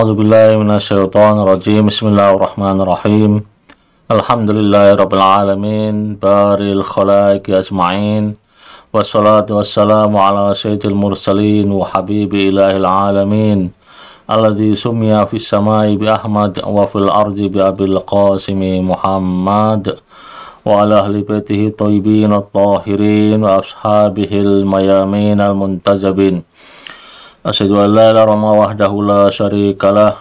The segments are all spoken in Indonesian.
أعوذ بالله من الشيطان الرجيم بسم الله الرحمن الرحيم الحمد لله رب العالمين باري الخلائق أجمعين والصلاة والسلام على سيد المرسلين وحبيب إله العالمين الذي سمي في السماء بأحمد وفي الأرض بأبي القاسم محمد وعلى أهل بيته الطيبين الطاهرين وأصحابه الميامين المنتجبين أشهد أن لا إله إلا الله وحده لا شريك له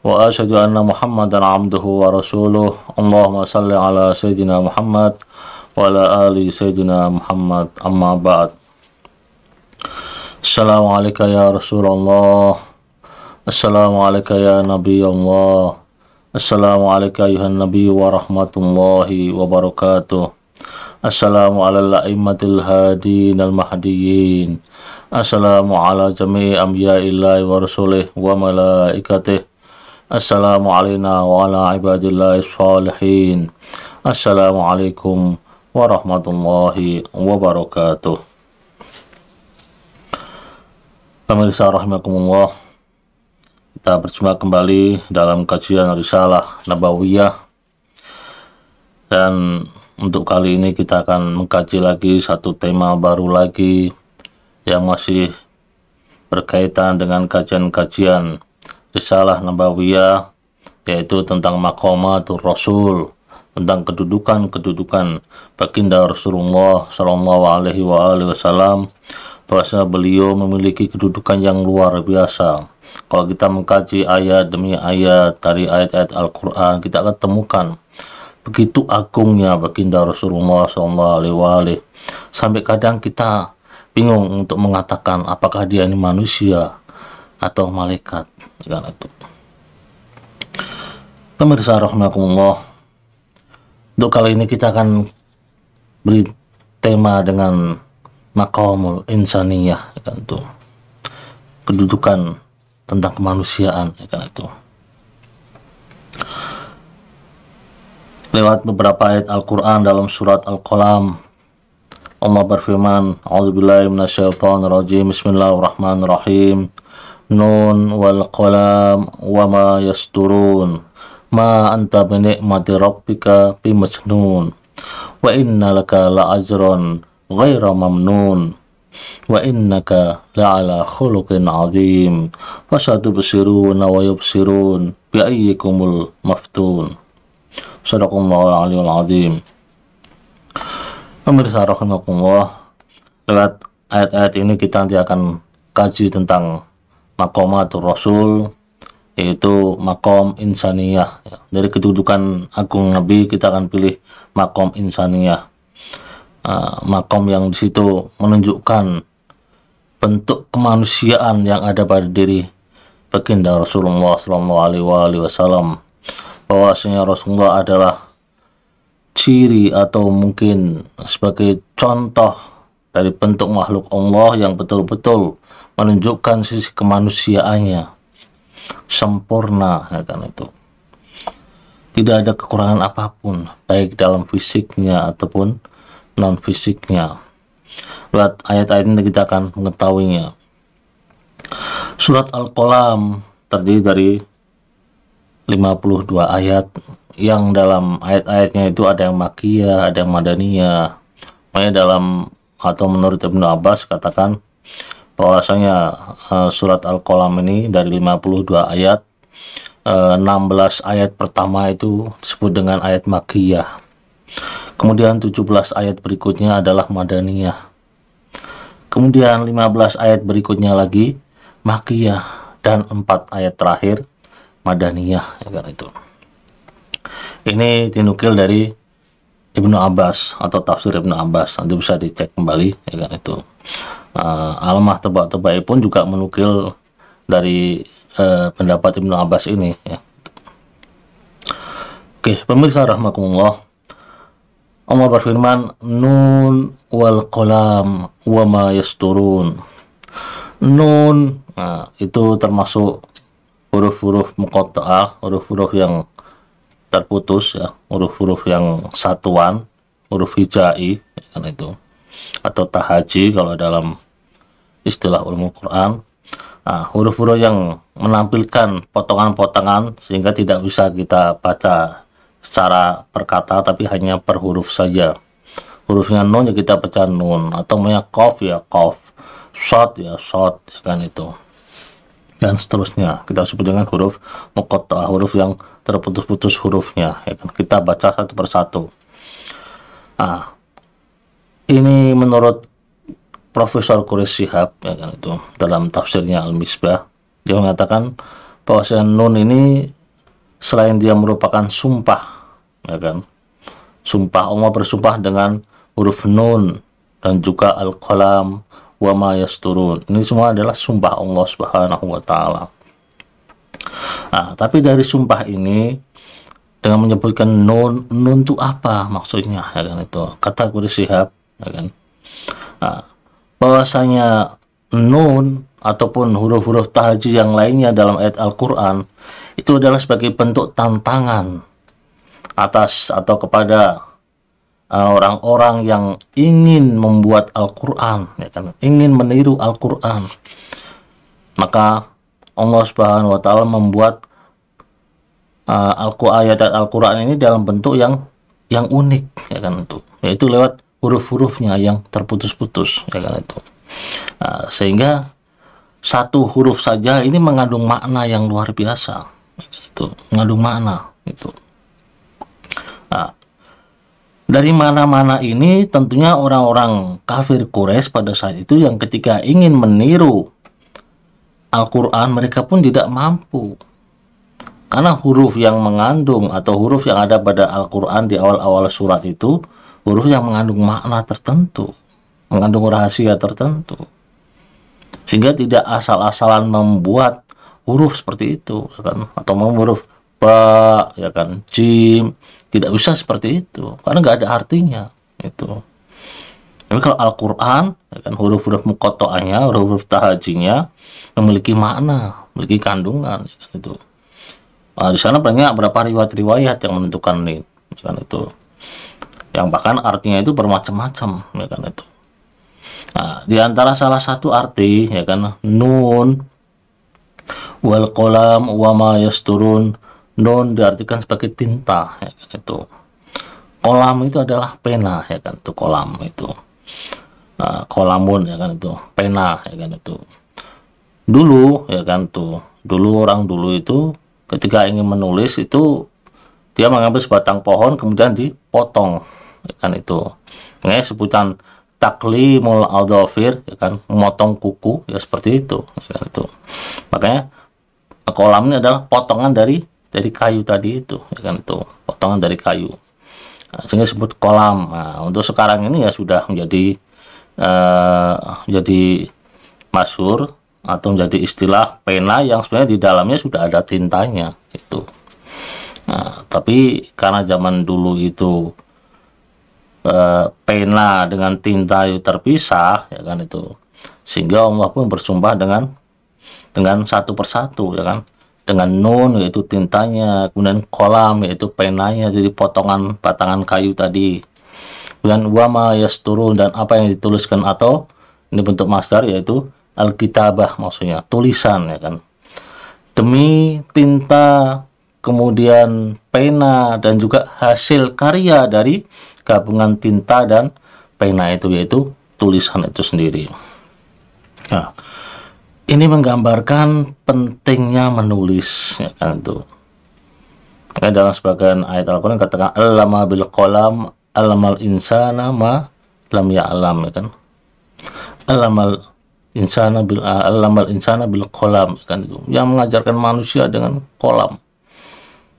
وأشهد أن محمدا عبده ورسوله اللهم صل على سيدنا محمد وعلى آل سيدنا محمد أما بعد السلام عليك يا رسول الله السلام عليك يا نبي الله السلام عليك أيها النبي ورحمة الله وبركاته السلام على الأئمة الهادين المهديين Assalamu ala jami amya illahi wa rasulih wa malaikatih Assalamu alayna wa ala ibadillahi salihin Assalamu alaikum warahmatullahi wabarakatuh Pemirsa rahimakumullah Kita berjumpa kembali dalam kajian Risalah Nabawiyah Dan untuk kali ini kita akan mengkaji lagi satu tema baru lagi yang masih berkaitan dengan kajian-kajian risalah Nabawiyah yaitu tentang atau Rasul tentang kedudukan-kedudukan baginda Rasulullah Shallallahu Alaihi Wasallam bahwasanya beliau memiliki kedudukan yang luar biasa. Kalau kita mengkaji ayat demi ayat dari ayat-ayat Al-Quran, kita akan temukan begitu agungnya baginda Rasulullah Shallallahu Alaihi alihi sampai kadang kita bingung untuk mengatakan apakah dia ini manusia atau malaikat karena itu pemirsa rahmatullah untuk kali ini kita akan beri tema dengan makomul insaniyah kan ya, itu kedudukan tentang kemanusiaan ya, kan itu lewat beberapa ayat Al-Quran dalam surat Al-Qalam أما برفيمان أعوذ بالله من الشيطان الرجيم بسم الله الرحمن الرحيم نون والقلم وما يسترون ما أنت بنعمة ربك بمجنون وإن لك لأجرا غير ممنون وإنك لعلى خلق عظيم فستبصرون ويبصرون بأيكم المفتون صدق الله العلي العظيم Pemirsa rahimakumullah, lewat ayat-ayat ini kita nanti akan kaji tentang makom atau rasul yaitu makom insaniyah. Dari kedudukan agung Nabi kita akan pilih makom insaniyah. Ah, makom yang di situ menunjukkan bentuk kemanusiaan yang ada pada diri baginda Rasulullah Shallallahu Alaihi Wasallam bahwasanya Rasulullah adalah siri atau mungkin sebagai contoh dari bentuk makhluk Allah yang betul-betul menunjukkan sisi kemanusiaannya sempurna ya kan itu tidak ada kekurangan apapun baik dalam fisiknya ataupun non fisiknya buat ayat-ayat ini kita akan mengetahuinya surat al-qalam terdiri dari 52 ayat yang dalam ayat-ayatnya itu ada yang makiyah, ada yang madaniyah. Makanya dalam atau menurut Ibnu Abbas katakan bahwasanya uh, surat Al-Qalam ini dari 52 ayat uh, eh, 16 ayat pertama itu disebut dengan ayat makiyah. Kemudian 17 ayat berikutnya adalah madaniyah. Kemudian 15 ayat berikutnya lagi makiyah dan 4 ayat terakhir madaniyah ya kan itu. Ini dinukil dari Ibnu Abbas atau tafsir Ibnu Abbas nanti bisa dicek kembali ya kan itu uh, eh, Almah tebak-tebai pun juga menukil dari uh, pendapat Ibnu Abbas ini ya. Oke pemirsa rahmatullah. Allah berfirman nun wal kolam wa ma yasturun nun nah, itu termasuk huruf-huruf muqatta'ah huruf-huruf yang terputus ya huruf-huruf yang satuan huruf hijai ya kan itu atau tahaji kalau dalam istilah ulum Quran huruf nah, huruf-huruf yang menampilkan potongan-potongan sehingga tidak bisa kita baca secara perkata tapi hanya per huruf saja hurufnya nun ya kita baca nun atau namanya kof ya kof shot ya shot ya kan itu dan seterusnya kita sebut dengan huruf mukota huruf yang terputus-putus hurufnya ya kan kita baca satu persatu ah ini menurut Profesor Kuris Sihab ya kan itu dalam tafsirnya Al Misbah dia mengatakan bahwa nun ini selain dia merupakan sumpah ya kan sumpah Allah bersumpah dengan huruf nun dan juga al-qalam wa ma yasturun. Ini semua adalah sumpah Allah Subhanahu wa taala. Nah, tapi dari sumpah ini dengan menyebutkan nun nun itu apa maksudnya ya kan itu kata kuri Sihab ya kan nah, bahwasanya nun ataupun huruf-huruf tahajud yang lainnya dalam ayat Al-Qur'an itu adalah sebagai bentuk tantangan atas atau kepada Eh, orang-orang uh, yang ingin membuat Al-Qur'an ya kan ingin meniru Al-Qur'an maka Allah Subhanahu wa taala membuat uh, Al-Qur'an al ini dalam bentuk yang yang unik ya kan itu yaitu lewat huruf-hurufnya yang terputus-putus ya kan itu uh, sehingga satu huruf saja ini mengandung makna yang luar biasa itu mengandung makna itu dari mana-mana ini tentunya orang-orang kafir Quraisy pada saat itu yang ketika ingin meniru Al-Quran mereka pun tidak mampu. Karena huruf yang mengandung atau huruf yang ada pada Al-Quran di awal-awal surat itu huruf yang mengandung makna tertentu, mengandung rahasia tertentu. Sehingga tidak asal-asalan membuat huruf seperti itu kan? atau membuat huruf ya kan jim tidak usah seperti itu karena nggak ada artinya itu tapi kalau Al-Quran ya kan huruf-huruf mukotoanya huruf-huruf tahajinya memiliki makna memiliki kandungan ya kan, itu nah, di sana banyak berapa riwayat-riwayat yang menentukan ini ya kan itu yang bahkan artinya itu bermacam-macam ya kan itu nah, di antara salah satu arti ya kan nun wal kolam wama yasturun non diartikan sebagai tinta ya kan itu. Kolam itu adalah pena ya kan itu kolam itu. Nah, kolamun ya kan itu, pena ya kan itu. Dulu ya kan tuh, dulu orang dulu itu ketika ingin menulis itu dia mengambil sebatang pohon kemudian dipotong ya kan itu. Ini sebutan taklimul aldofir ya kan memotong kuku ya seperti itu ya kan itu makanya kolam ini adalah potongan dari dari kayu tadi itu ya kan itu potongan dari kayu nah, sehingga disebut kolam nah, untuk sekarang ini ya sudah menjadi uh, eh, jadi masur atau menjadi istilah pena yang sebenarnya di dalamnya sudah ada tintanya itu nah, tapi karena zaman dulu itu uh, pena dengan tinta itu terpisah ya kan itu sehingga Allah pun bersumpah dengan dengan satu persatu ya kan dengan nun yaitu tintanya kemudian kolam yaitu penanya jadi potongan batangan kayu tadi kemudian wama yasturun dan apa yang dituliskan atau ini bentuk masdar yaitu alkitabah maksudnya tulisan ya kan demi tinta kemudian pena dan juga hasil karya dari gabungan tinta dan pena itu yaitu tulisan itu sendiri nah ini menggambarkan pentingnya menulis ya kan tuh ya, dalam sebagian ayat Al-Quran katakan alama bil kolam alamal insana ma lam ya alam ya kan alamal insana bil alamal insana bil kolam ya kan itu yang mengajarkan manusia dengan kolam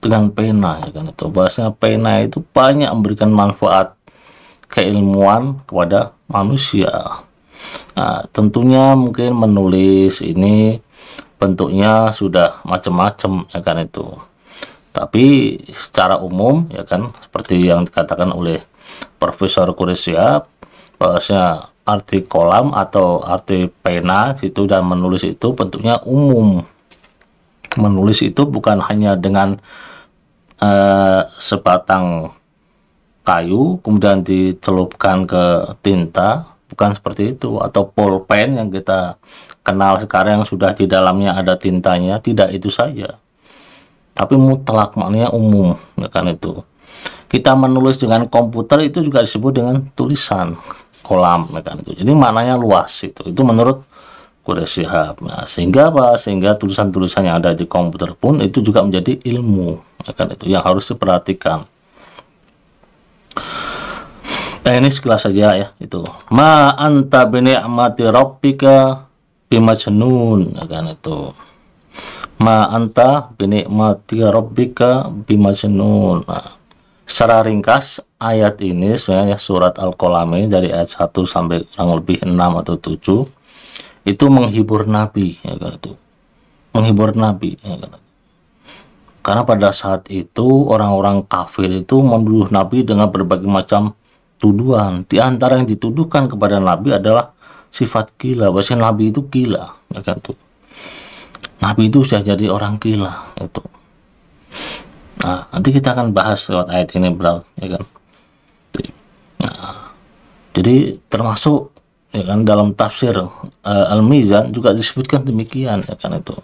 dengan pena ya kan itu bahasanya pena itu banyak memberikan manfaat keilmuan kepada manusia Nah, tentunya mungkin menulis ini bentuknya sudah macam-macam ya kan itu. Tapi secara umum ya kan seperti yang dikatakan oleh Profesor Kuresia bahwasanya arti kolam atau arti pena situ dan menulis itu bentuknya umum. Menulis itu bukan hanya dengan eh, sebatang kayu kemudian dicelupkan ke tinta bukan seperti itu atau pulpen yang kita kenal sekarang yang sudah di dalamnya ada tintanya tidak itu saja tapi mutlak maknanya umum ya kan itu kita menulis dengan komputer itu juga disebut dengan tulisan kolam ya kan itu jadi maknanya luas itu itu menurut Quraish nah, sehingga apa sehingga tulisan-tulisan yang ada di komputer pun itu juga menjadi ilmu ya kan itu yang harus diperhatikan teknis kelas saja ya itu ma anta bini amati bima jenun ya kan itu ma anta bini amati bima jenun nah, secara ringkas ayat ini sebenarnya surat al kolami dari ayat 1 sampai kurang lebih 6 atau 7 itu menghibur nabi ya kan itu menghibur nabi ya kan karena pada saat itu orang-orang kafir itu menuduh nabi dengan berbagai macam tuduhan. Di antara yang dituduhkan kepada Nabi adalah sifat gila. Bahasa Nabi itu gila, ya kan tuh. Nabi itu sudah jadi orang gila itu. Ya, nah, nanti kita akan bahas lewat ayat ini, bro, ya kan. Nah, jadi termasuk ya kan dalam tafsir uh, Al-Mizan juga disebutkan demikian, ya kan itu.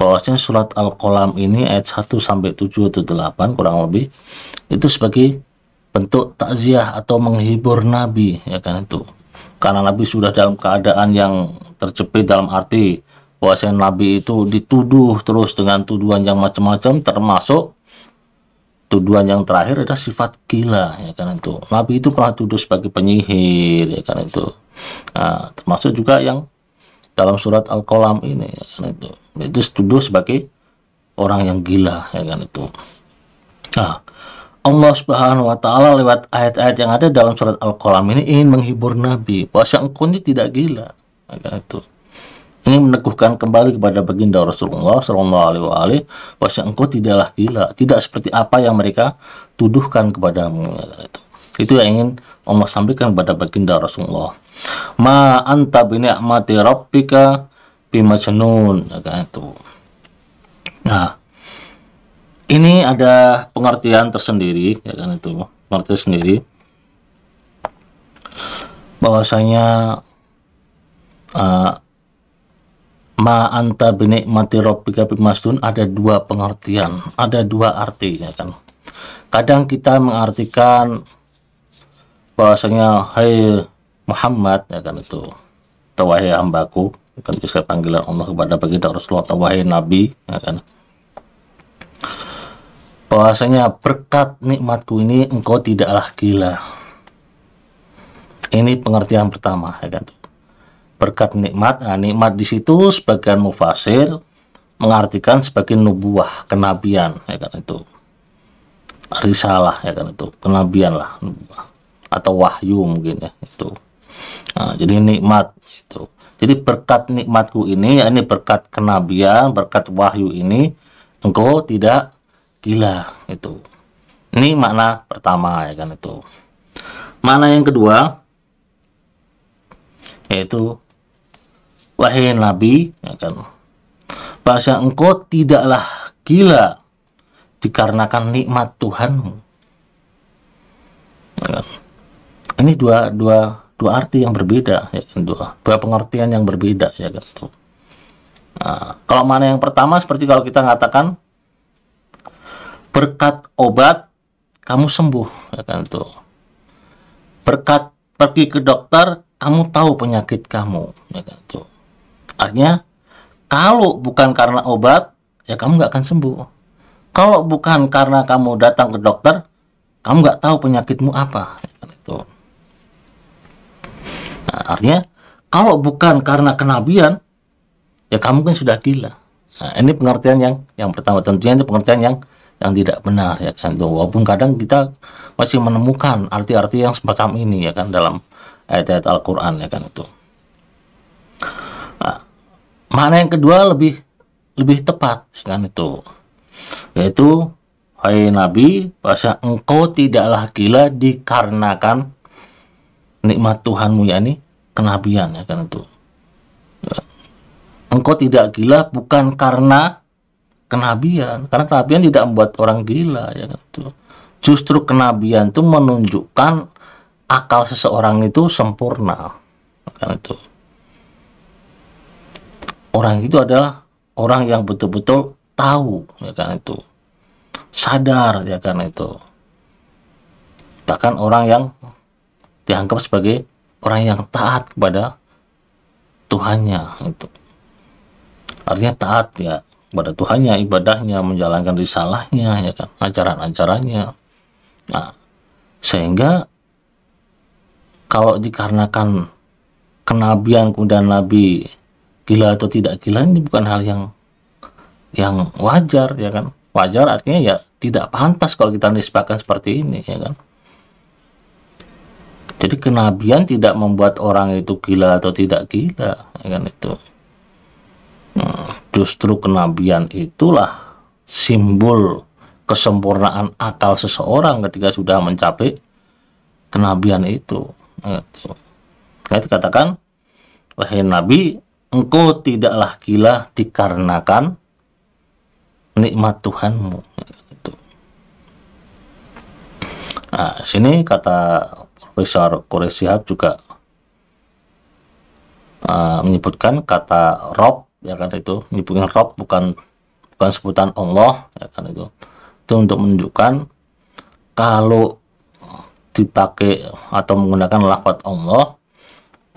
Bahwasanya surat Al-Qalam ini ayat 1 sampai 7 atau 8 kurang lebih itu sebagai bentuk takziah atau menghibur Nabi ya kan itu karena Nabi sudah dalam keadaan yang terjepit dalam arti bahwasanya Nabi itu dituduh terus dengan tuduhan yang macam-macam termasuk tuduhan yang terakhir adalah sifat gila ya kan itu Nabi itu pernah tuduh sebagai penyihir ya kan itu nah, termasuk juga yang dalam surat Al-Qalam ini ya kan itu itu tuduh sebagai orang yang gila ya kan itu nah Allah Subhanahu wa taala lewat ayat-ayat yang ada dalam surat Al-Qalam ini ingin menghibur Nabi bahwa engkau ini tidak gila. Agar itu ingin meneguhkan kembali kepada baginda Rasulullah sallallahu Alaihi Wasallam bahwa engkau tidaklah gila, tidak seperti apa yang mereka tuduhkan kepadamu. Itu. itu yang ingin Allah sampaikan kepada baginda Rasulullah. Ma anta bi ni'mati rabbika bimajnun. itu. Nah, ada pengertian tersendiri ya kan itu pengertian sendiri bahwasanya uh, ma anta mati robika bimastun ada dua pengertian ada dua arti ya kan kadang kita mengartikan bahwasanya hai hey Muhammad ya kan itu tawahi hambaku ya kan bisa panggilan Allah kepada baginda Rasulullah tawahi Nabi ya kan bahwasanya berkat nikmatku ini engkau tidaklah gila. Ini pengertian pertama, ya kan? Berkat nikmat, nah, nikmat di situ sebagian mufasir mengartikan sebagai nubuah, kenabian, ya kan itu. Risalah, ya kan itu, kenabian lah, nubuah. atau wahyu mungkin ya itu. Nah, jadi nikmat itu. Jadi berkat nikmatku ini, ya ini berkat kenabian, berkat wahyu ini, engkau tidak gila itu ini makna pertama ya kan itu makna yang kedua yaitu wahai nabi ya kan bahasa engkau tidaklah gila dikarenakan nikmat Tuhanmu ya kan? ini dua dua dua arti yang berbeda ya kan dua dua pengertian yang berbeda ya kan itu nah, kalau mana yang pertama seperti kalau kita mengatakan berkat obat kamu sembuh ya kan tuh berkat pergi ke dokter kamu tahu penyakit kamu ya kan tuh artinya kalau bukan karena obat ya kamu nggak akan sembuh kalau bukan karena kamu datang ke dokter kamu nggak tahu penyakitmu apa ya kan itu nah, artinya kalau bukan karena kenabian ya kamu kan sudah gila nah, ini pengertian yang yang pertama tentunya ini pengertian yang yang tidak benar ya kan walaupun kadang kita masih menemukan arti-arti yang semacam ini ya kan dalam ayat-ayat Al-Qur'an ya kan itu nah, makna yang kedua lebih lebih tepat ya kan itu yaitu hai nabi bahasa engkau tidaklah gila dikarenakan nikmat Tuhanmu ya ini kenabian ya kan itu ya. engkau tidak gila bukan karena kenabian karena kenabian tidak membuat orang gila ya kan itu, justru kenabian itu menunjukkan akal seseorang itu sempurna ya kan itu orang itu adalah orang yang betul-betul tahu ya kan itu sadar ya kan itu bahkan orang yang dianggap sebagai orang yang taat kepada Tuhannya itu artinya taat ya pada Tuhannya, ibadahnya, menjalankan risalahnya, ya kan, ajaran-ajarannya. Nah, sehingga kalau dikarenakan kenabian kemudian nabi gila atau tidak gila ini bukan hal yang yang wajar ya kan wajar artinya ya tidak pantas kalau kita nisbahkan seperti ini ya kan jadi kenabian tidak membuat orang itu gila atau tidak gila ya kan itu Justru kenabian itulah simbol kesempurnaan akal seseorang ketika sudah mencapai kenabian itu. Nah, nah katakan wahai Nabi, engkau tidaklah gila dikarenakan nikmat Tuhanmu. Nah, nah sini kata Profesor Quraisyhab juga ah, menyebutkan kata Rob ya kan itu menyebutkan Rob bukan bukan sebutan Allah ya kan itu itu untuk menunjukkan kalau dipakai atau menggunakan lafaz Allah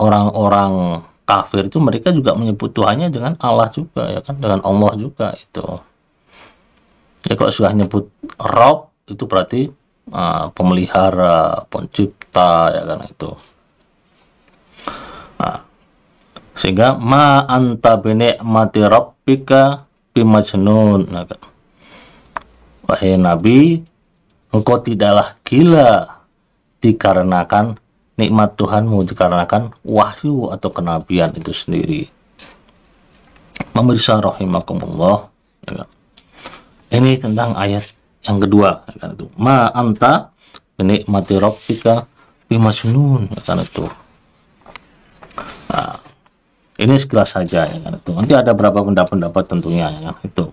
orang-orang kafir itu mereka juga menyebut Tuhannya dengan Allah juga ya kan dengan Allah juga itu ya kalau sudah nyebut Rob itu berarti uh, pemelihara pencipta ya kan itu nah sehingga ma anta mati rabbika bimajnun nah, wahai nabi engkau tidaklah gila dikarenakan nikmat Tuhanmu dikarenakan wahyu atau kenabian itu sendiri pemirsa rahimakumullah nah, ini tentang ayat yang kedua nah, itu ma anta binikmati rabbika bimajnun itu nah, ini segera saja ya kan itu nanti ada berapa pendapat-pendapat tentunya ya kan itu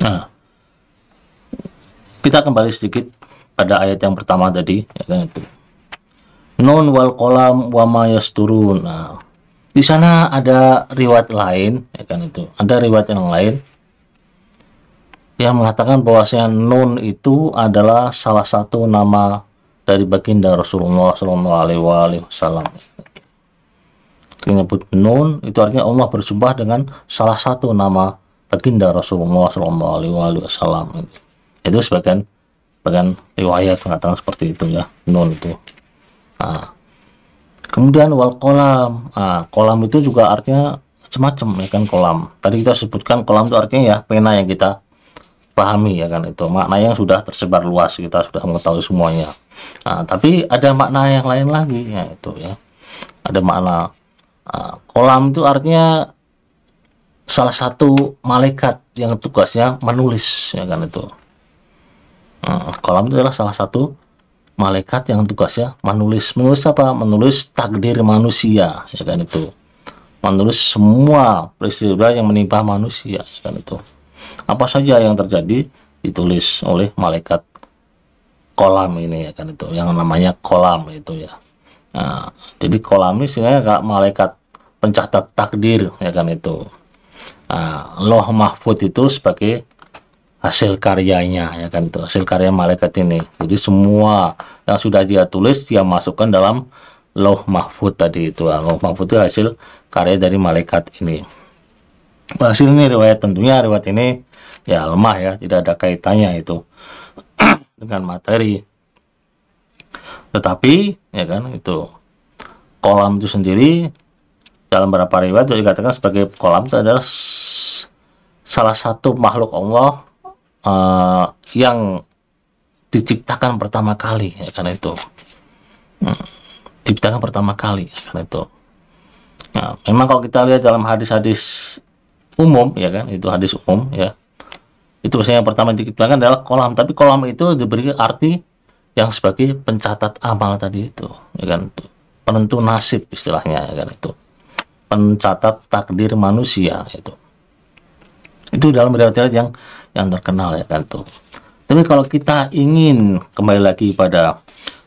nah kita kembali sedikit pada ayat yang pertama tadi ya kan itu non wal kolam wama yasturun nah di sana ada riwayat lain ya kan itu ada riwayat yang lain yang mengatakan bahwasanya Nun itu adalah salah satu nama dari baginda Rasulullah Shallallahu Alaihi Wasallam menyebut Nun itu artinya Allah bersumpah dengan salah satu nama baginda Rasulullah SAW itu sebagian bagian riwayat mengatakan seperti itu ya Nun itu nah. kemudian wal kolam nah, kolam itu juga artinya semacam ya kan kolam tadi kita sebutkan kolam itu artinya ya pena yang kita pahami ya kan itu makna yang sudah tersebar luas kita sudah mengetahui semuanya nah, tapi ada makna yang lain lagi ya itu ya ada makna Ah, kolam itu artinya salah satu malaikat yang tugasnya menulis ya kan itu nah, kolam itu adalah salah satu malaikat yang tugasnya menulis menulis apa menulis takdir manusia ya kan itu menulis semua peristiwa yang menimpa manusia ya kan itu apa saja yang terjadi ditulis oleh malaikat kolam ini ya kan itu yang namanya kolam itu ya Nah, jadi ini sebenarnya kayak malaikat pencatat takdir ya kan itu. Nah, loh mahfud itu sebagai hasil karyanya ya kan itu hasil karya malaikat ini. Jadi semua yang sudah dia tulis dia masukkan dalam loh mahfud tadi itu. Nah, loh mahfud itu hasil karya dari malaikat ini. Hasil ini riwayat tentunya riwayat ini ya lemah ya tidak ada kaitannya itu dengan materi tetapi ya kan itu kolam itu sendiri dalam beberapa riwayat juga dikatakan sebagai kolam itu adalah salah satu makhluk Allah uh, yang diciptakan pertama kali ya karena itu. Hmm, diciptakan pertama kali ya kan itu. Nah, memang kalau kita lihat dalam hadis-hadis umum ya kan, itu hadis umum ya. Itu biasanya yang pertama diciptakan adalah kolam, tapi kolam itu diberi arti yang sebagai pencatat amal tadi itu ya kan penentu nasib istilahnya ya kan itu pencatat takdir manusia itu itu dalam riwayat-riwayat yang yang terkenal ya kan tuh tapi kalau kita ingin kembali lagi pada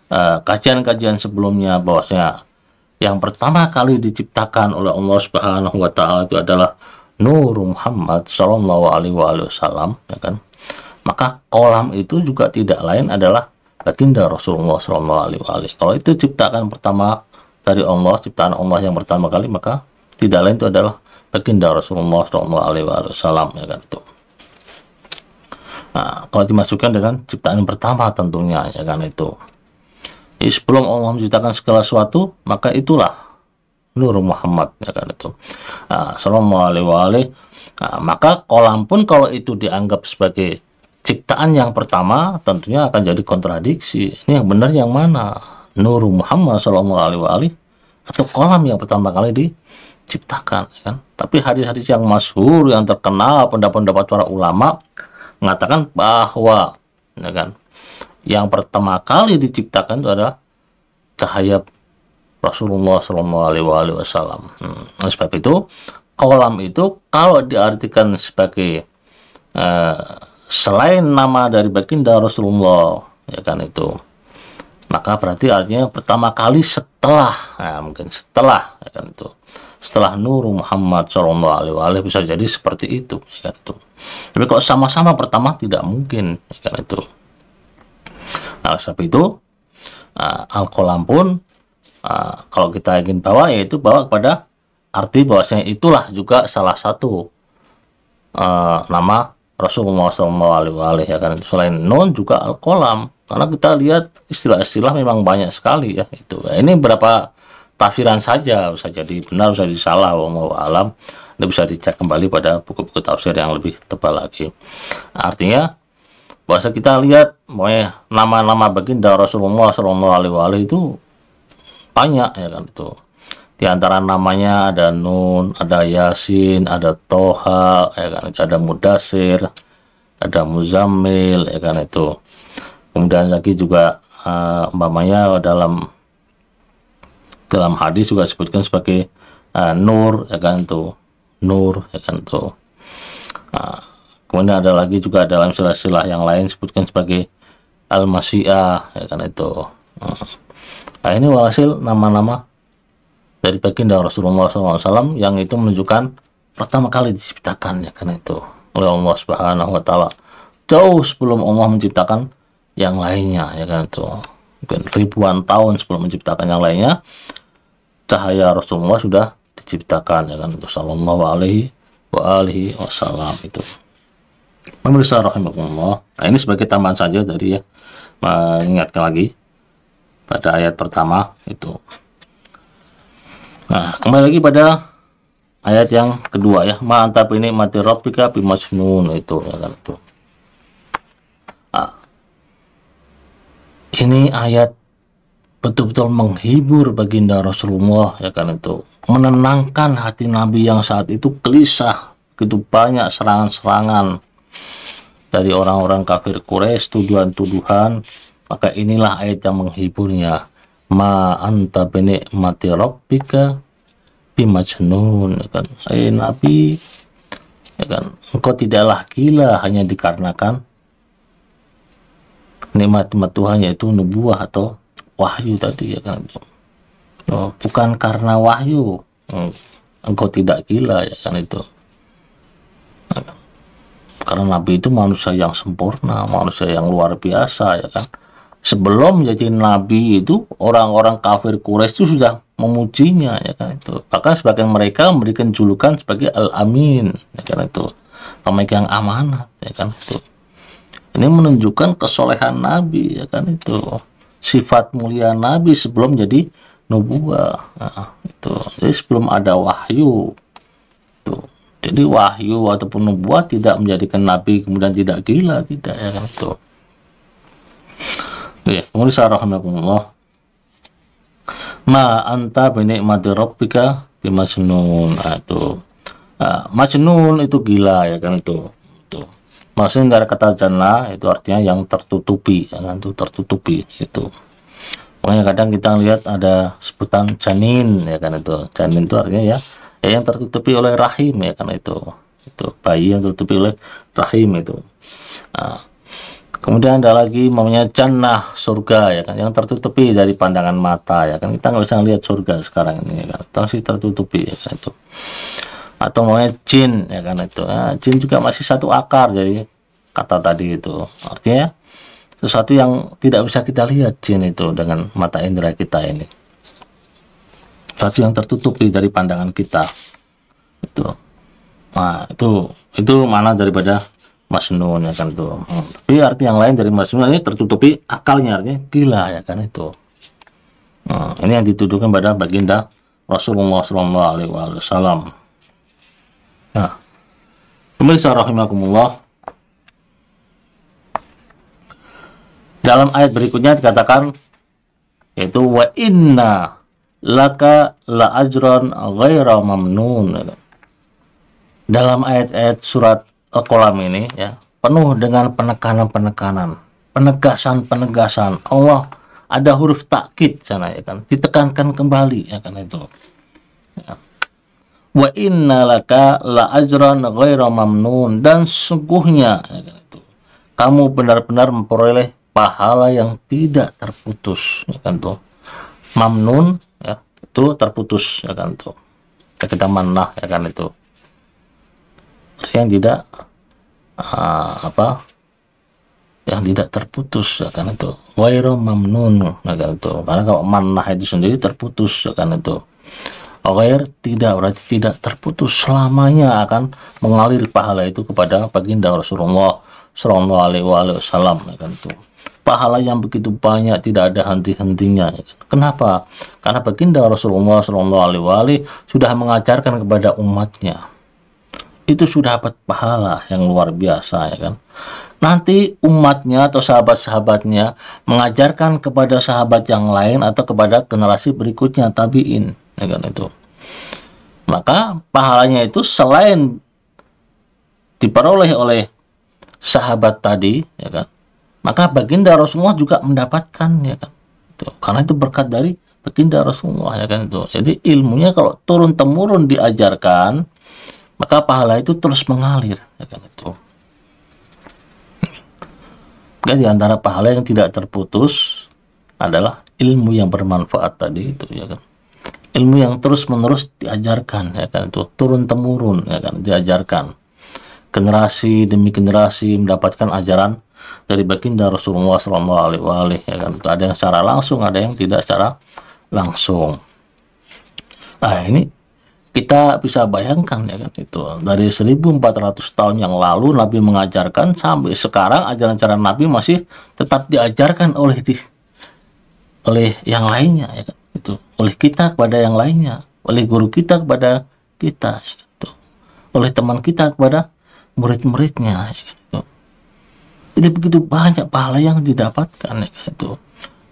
eh, kajian-kajian uh, sebelumnya bahwasanya yang pertama kali diciptakan oleh Allah Subhanahu wa taala itu adalah Nur Muhammad sallallahu alaihi wasallam ya kan maka kolam itu juga tidak lain adalah baginda Rasulullah SAW. Kalau itu ciptaan pertama dari Allah, ciptaan Allah yang pertama kali, maka tidak lain itu adalah baginda Rasulullah SAW. Ya kan, itu. Nah, kalau dimasukkan dengan ciptaan yang pertama tentunya, ya kan itu. Jadi sebelum Allah menciptakan segala sesuatu, maka itulah Nur Muhammad, ya kan itu. Nah, Sallallahu alaihi Nah, maka kolam pun kalau itu dianggap sebagai ciptaan yang pertama tentunya akan jadi kontradiksi. Ini yang benar yang mana? Nur Muhammad Shallallahu Alaihi Wasallam atau kolam yang pertama kali diciptakan, ya kan? Tapi hadis-hadis yang masyhur yang terkenal pendapat-pendapat para ulama mengatakan bahwa, ya kan, yang pertama kali diciptakan itu adalah cahaya Rasulullah Shallallahu Alaihi Wasallam. Hmm. Oleh sebab itu, kolam itu kalau diartikan sebagai eh, selain nama dari baginda Rasulullah ya kan itu maka berarti artinya pertama kali setelah ya mungkin setelah ya kan itu setelah Nur Muhammad Shallallahu Alaihi Wasallam bisa jadi seperti itu ya kan itu tapi kok sama-sama pertama tidak mungkin ya kan itu nah, sebab itu uh, ah, Al-Qalam pun uh, kalau kita ingin bawa yaitu bawa kepada arti bahwasanya itulah juga salah satu uh, nama Rasulullah SAW ya kan selain non juga al kolam karena kita lihat istilah-istilah memang banyak sekali ya itu nah, ini berapa tafsiran saja bisa jadi benar bisa jadi salah wong alam Anda bisa dicek kembali pada buku-buku tafsir yang lebih tebal lagi artinya bahasa kita lihat moy nama-nama baginda Rasulullah SAW itu banyak ya kan itu di antara namanya ada Nun, ada Yasin, ada Toha, ya kan? ada Mudasir, ada Muzamil, ya kan itu. Kemudian lagi juga uh, umpamanya dalam dalam hadis juga disebutkan sebagai uh, Nur, ya kan itu. Nur, ya kan itu. Uh, kemudian ada lagi juga dalam istilah-istilah yang lain disebutkan sebagai al masihah ya kan itu nah ini walhasil nama-nama dari baginda Rasulullah SAW yang itu menunjukkan pertama kali diciptakan ya kan itu oleh Allah Subhanahu Wa Taala jauh sebelum Allah menciptakan yang lainnya ya kan itu mungkin ribuan tahun sebelum menciptakan yang lainnya cahaya Rasulullah sudah diciptakan ya kan itu Sallallahu Alaihi wa alihi wasallam itu. Pemirsa rahimakumullah. Nah, ini sebagai tambahan saja dari ya. Mengingatkan lagi pada ayat pertama itu Nah, kembali lagi pada ayat yang kedua ya. Mantap ini mati robika bimasnun itu ya kan itu. Ah. ini ayat betul-betul menghibur baginda Rasulullah ya kan itu. Menenangkan hati Nabi yang saat itu gelisah, gitu banyak serangan-serangan dari orang-orang kafir Quraisy, tuduhan-tuduhan, maka inilah ayat yang menghiburnya ma anta robbika bima jenun ya kan eh nabi ya kan engkau tidaklah gila hanya dikarenakan nikmat nikmat Tuhan yaitu nubuah atau wahyu tadi ya kan oh, bukan karena wahyu hmm. engkau tidak gila ya kan itu karena nabi itu manusia yang sempurna manusia yang luar biasa ya kan sebelum jadi nabi itu orang-orang kafir Quraisy itu sudah memujinya ya kan itu bahkan sebagian mereka memberikan julukan sebagai al-amin ya kan itu pemegang amanah, ya kan itu ini menunjukkan kesolehan nabi ya kan itu sifat mulia nabi sebelum jadi nubuah ya, itu jadi sebelum ada wahyu itu jadi wahyu ataupun nubuah tidak menjadikan nabi kemudian tidak gila tidak ya kan itu Iya, pemirsa rahimakumullah. Ma anta binikmati rabbika bimajnun. atau ah, Uh, ah, majnun itu gila ya kan itu. Itu. Maksudnya dari kata jana itu artinya yang tertutupi, ya kan itu tertutupi itu. Makanya kadang kita lihat ada sebutan janin ya kan itu. Janin itu artinya ya, ya, yang tertutupi oleh rahim ya kan itu. Itu bayi yang tertutupi oleh rahim itu. Nah, Kemudian ada lagi namanya jannah surga ya kan yang tertutupi dari pandangan mata ya kan kita nggak bisa lihat surga sekarang ini ya kan masih tertutupi ya kan itu atau namanya jin ya kan itu ya, jin juga masih satu akar jadi kata tadi itu artinya sesuatu yang tidak bisa kita lihat jin itu dengan mata indera kita ini satu yang tertutupi dari pandangan kita itu nah itu itu mana daripada Nun ya kan tuh. Hmm. Tapi arti yang lain dari Nun ini tertutupi akalnya artinya gila ya kan itu. Hmm. Ini yang dituduhkan pada baginda Rasulullah Shallallahu Alaihi Wasallam. Nah, pemirsa rahimakumullah. Dalam ayat berikutnya dikatakan yaitu wa inna laka la ajron ghaira mamnun. Dalam ayat-ayat surat kolam ini ya penuh dengan penekanan-penekanan, penegasan-penegasan. Allah ada huruf takkid sana ya kan, ditekankan kembali ya kan itu. Ya. Wa inna laka la ajran ghaira mamnun dan sungguhnya ya kan, itu. Kamu benar-benar memperoleh pahala yang tidak terputus ya kan tuh. Mamnun ya, itu terputus ya kan tuh. Kita manah ya kan itu yang tidak uh, apa yang tidak terputus ya kan itu wairo mamnun ya kan itu karena kalau manah itu sendiri terputus ya kan itu wair tidak berarti tidak terputus selamanya akan mengalir pahala itu kepada baginda Rasulullah Sallallahu Alaihi Wasallam ya kan itu pahala yang begitu banyak tidak ada henti-hentinya ya kan. kenapa karena baginda Rasulullah Sallallahu Alaihi Wasallam sudah mengajarkan kepada umatnya itu sudah dapat pahala yang luar biasa ya kan nanti umatnya atau sahabat-sahabatnya mengajarkan kepada sahabat yang lain atau kepada generasi berikutnya tabiin ya kan itu maka pahalanya itu selain diperoleh oleh sahabat tadi ya kan maka baginda Rasulullah juga mendapatkan ya kan itu. karena itu berkat dari baginda Rasulullah ya kan itu jadi ilmunya kalau turun temurun diajarkan maka pahala itu terus mengalir ya kan itu jadi antara pahala yang tidak terputus adalah ilmu yang bermanfaat tadi itu ya kan ilmu yang terus menerus diajarkan ya kan itu turun temurun ya kan diajarkan generasi demi generasi mendapatkan ajaran dari baginda Rasulullah SAW ya kan itu ada yang secara langsung ada yang tidak secara langsung nah ini kita bisa bayangkan ya kan itu dari 1400 tahun yang lalu Nabi mengajarkan sampai sekarang ajaran-ajaran Nabi masih tetap diajarkan oleh di oleh yang lainnya ya kan itu oleh kita kepada yang lainnya oleh guru kita kepada kita ya kan? itu oleh teman kita kepada murid-muridnya ya kan? itu jadi begitu banyak pahala yang didapatkan ya kan? itu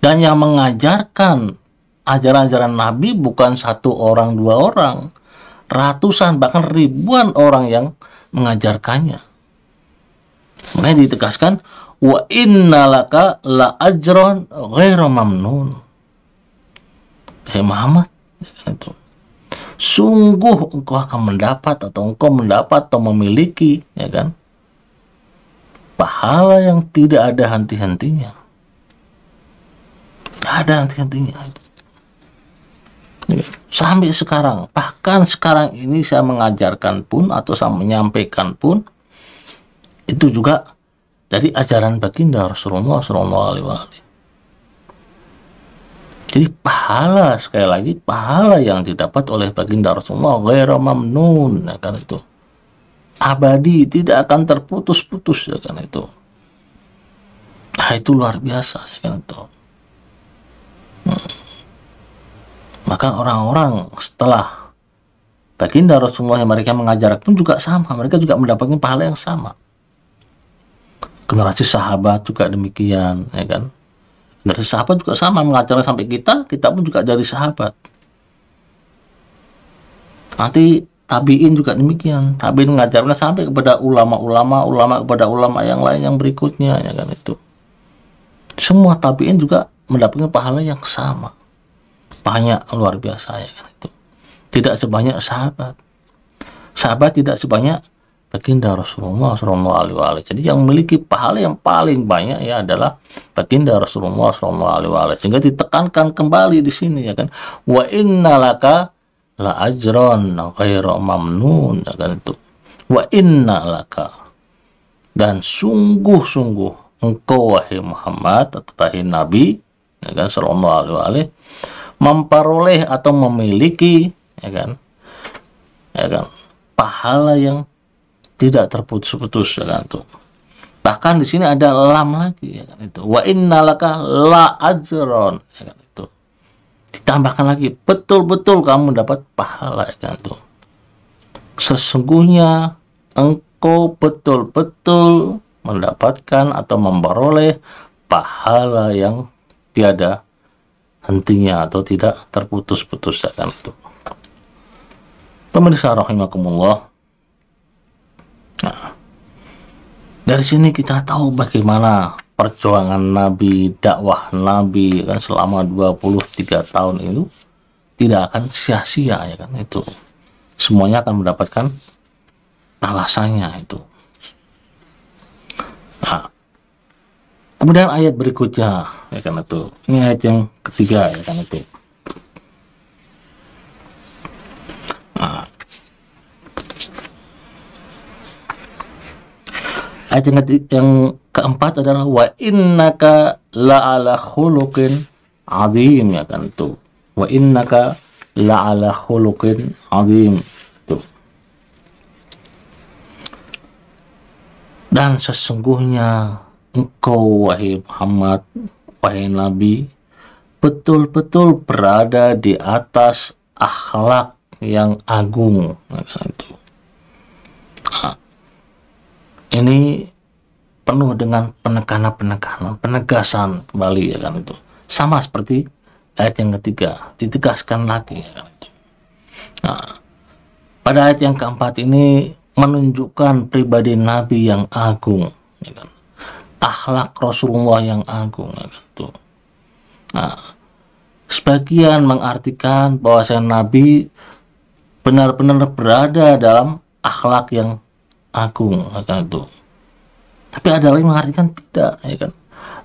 dan yang mengajarkan ajaran-ajaran Nabi bukan satu orang dua orang ratusan bahkan ribuan orang yang mengajarkannya. Makanya ditegaskan wa innalaka la ajron ghairu mamnun. Hei Muhammad, itu sungguh engkau akan mendapat atau engkau mendapat atau memiliki, ya kan? Pahala yang tidak ada henti-hentinya. Tidak ada henti-hentinya. Ya sampai sekarang bahkan sekarang ini saya mengajarkan pun atau saya menyampaikan pun itu juga dari ajaran baginda Rasulullah Shallallahu Alaihi Wasallam jadi pahala sekali lagi pahala yang didapat oleh baginda Rasulullah ghairu mamnun ya kan itu abadi tidak akan terputus-putus ya kan itu nah itu luar biasa ya kan itu hmm. Maka orang-orang setelah baginda Rasulullah yang mereka mengajar pun juga sama. Mereka juga mendapatkan pahala yang sama. Generasi sahabat juga demikian, ya kan? Generasi sahabat juga sama mengajarkan sampai kita, kita pun juga dari sahabat. Nanti tabiin juga demikian tabiin mengajarkan sampai kepada ulama-ulama ulama kepada ulama yang lain yang berikutnya ya kan itu semua tabiin juga mendapatkan pahala yang sama banyak luar biasa ya kan itu tidak sebanyak sahabat sahabat tidak sebanyak baginda Rasulullah SAW Alaihi Wasallam. Jadi yang memiliki pahala yang paling banyak ya adalah baginda Rasulullah SAW Alaihi Wasallam. Sehingga ditekankan kembali di sini ya kan. Wa inna laka la ajron khairu mamnun ya kan itu. Wa inna laka dan sungguh-sungguh engkau wahai Muhammad atau wahai Nabi ya kan sallallahu Alaihi Wasallam memperoleh atau memiliki ya kan ya kan pahala yang tidak terputus-putus ya kan tuh bahkan di sini ada lam lagi ya kan itu wa innalaka la ajron ya kan itu ditambahkan lagi betul-betul kamu dapat pahala ya kan tuh sesungguhnya engkau betul-betul mendapatkan atau memperoleh pahala yang tiada hentinya atau tidak terputus-putus akan itu. Pemirsa rahimakumullah. Nah, dari sini kita tahu bagaimana perjuangan Nabi, dakwah Nabi kan selama 23 tahun itu tidak akan sia-sia ya kan itu. Semuanya akan mendapatkan alasannya itu. Nah, Kemudian ayat berikutnya, ya kan itu. Ini ayat yang ketiga, ya kan itu. Nah. Ayat yang, yang keempat adalah wa innaka la'ala khuluqin azim ya kan itu. Wa innaka la'ala khuluqin azim. Tuh. Dan sesungguhnya engkau wahai Muhammad, wahai Nabi, betul-betul berada di atas akhlak yang agung. Nah, ini penuh dengan penekanan-penekanan, penegasan kembali ya kan itu. Sama seperti ayat yang ketiga, ditegaskan lagi. Ya kan, itu. Nah, pada ayat yang keempat ini menunjukkan pribadi Nabi yang agung. Ya kan akhlak Rasulullah yang agung gitu. Nah, sebagian mengartikan bahwa Nabi benar-benar berada dalam akhlak yang agung itu. Ya kan, tapi ada lagi mengartikan tidak ya kan.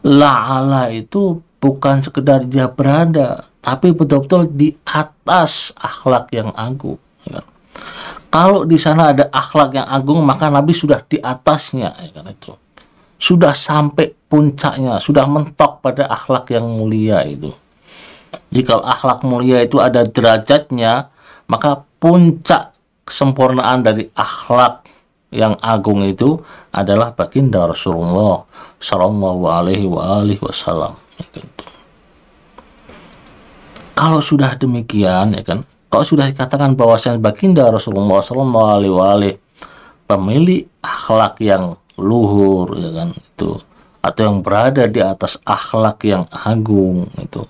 La'ala itu bukan sekedar dia berada, tapi betul-betul di atas akhlak yang agung. Ya kan? Kalau di sana ada akhlak yang agung, maka Nabi sudah di atasnya. Ya kan, itu sudah sampai puncaknya, sudah mentok pada akhlak yang mulia itu. Jika akhlak mulia itu ada derajatnya, maka puncak kesempurnaan dari akhlak yang agung itu adalah baginda Rasulullah Shallallahu Alaihi Wasallam. Ya kan? Kalau sudah demikian, ya kan, kalau sudah dikatakan bahwa baginda Rasulullah Shallallahu Alaihi Wasallam pemilik akhlak yang luhur ya kan itu atau yang berada di atas akhlak yang agung itu